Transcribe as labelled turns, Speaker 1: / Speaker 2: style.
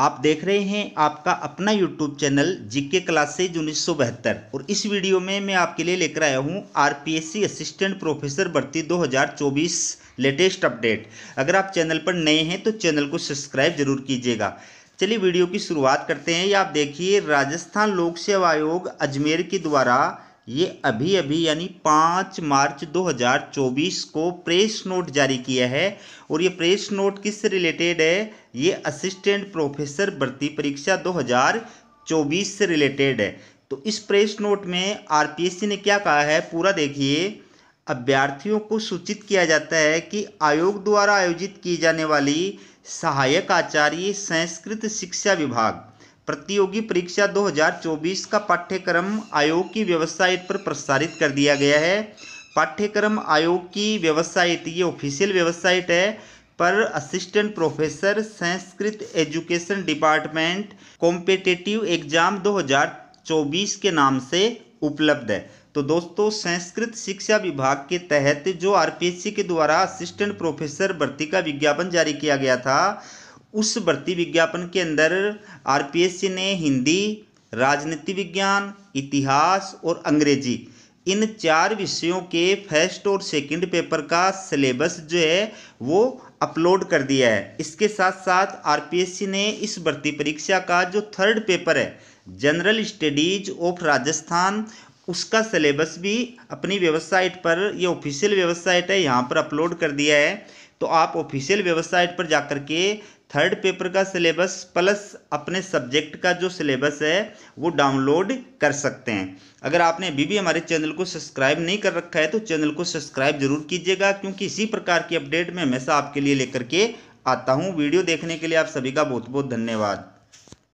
Speaker 1: आप देख रहे हैं आपका अपना यूट्यूब चैनल जीके क्लासेज उन्नीस और इस वीडियो में मैं आपके लिए लेकर आया हूं आरपीएससी असिस्टेंट प्रोफेसर भर्ती 2024 लेटेस्ट अपडेट अगर आप चैनल पर नए हैं तो चैनल को सब्सक्राइब जरूर कीजिएगा चलिए वीडियो की शुरुआत करते हैं या आप देखिए राजस्थान लोक सेवा आयोग अजमेर के द्वारा ये अभी अभी यानी पाँच मार्च 2024 को प्रेस नोट जारी किया है और ये प्रेस नोट किससे रिलेटेड है ये असिस्टेंट प्रोफेसर भर्ती परीक्षा 2024 से रिलेटेड है तो इस प्रेस नोट में आरपीएससी ने क्या कहा है पूरा देखिए अभ्यर्थियों को सूचित किया जाता है कि आयोग द्वारा आयोजित की जाने वाली सहायक आचार्य संस्कृत शिक्षा विभाग प्रतियोगी परीक्षा 2024 का पाठ्यक्रम आयोग की वेबसाइट पर प्रसारित कर दिया गया है पाठ्यक्रम आयोग की वेबसाइट ये ऑफिशियल वेबसाइट है पर assistant professor Sanskrit education department competitive exam 2024 के नाम से उपलब्ध है तो दोस्तों संस्कृत शिक्षा विभाग के तहत जो आरपीएससी के द्वारा असिस्टेंट प्रोफेसर भर्ती का विज्ञापन जारी किया गया था उस भर्ती विज्ञापन के अंदर आरपीएससी ने हिंदी राजनीति विज्ञान इतिहास और अंग्रेजी इन चार विषयों के फर्स्ट और सेकंड पेपर का सिलेबस जो है वो अपलोड कर दिया है इसके साथ साथ आरपीएससी ने इस भर्ती परीक्षा का जो थर्ड पेपर है जनरल स्टडीज ऑफ राजस्थान उसका सिलेबस भी अपनी वेबसाइट पर ये ऑफिशियल वेबसाइट है यहाँ पर अपलोड कर दिया है तो आप ऑफिशियल वेबसाइट पर जाकर के थर्ड पेपर का सिलेबस प्लस अपने सब्जेक्ट का जो सिलेबस है वो डाउनलोड कर सकते हैं अगर आपने अभी भी हमारे चैनल को सब्सक्राइब नहीं कर रखा है तो चैनल को सब्सक्राइब जरूर कीजिएगा क्योंकि इसी प्रकार की अपडेट मैं हमेशा आपके लिए लेकर के आता हूँ वीडियो देखने के लिए आप सभी का बहुत बहुत धन्यवाद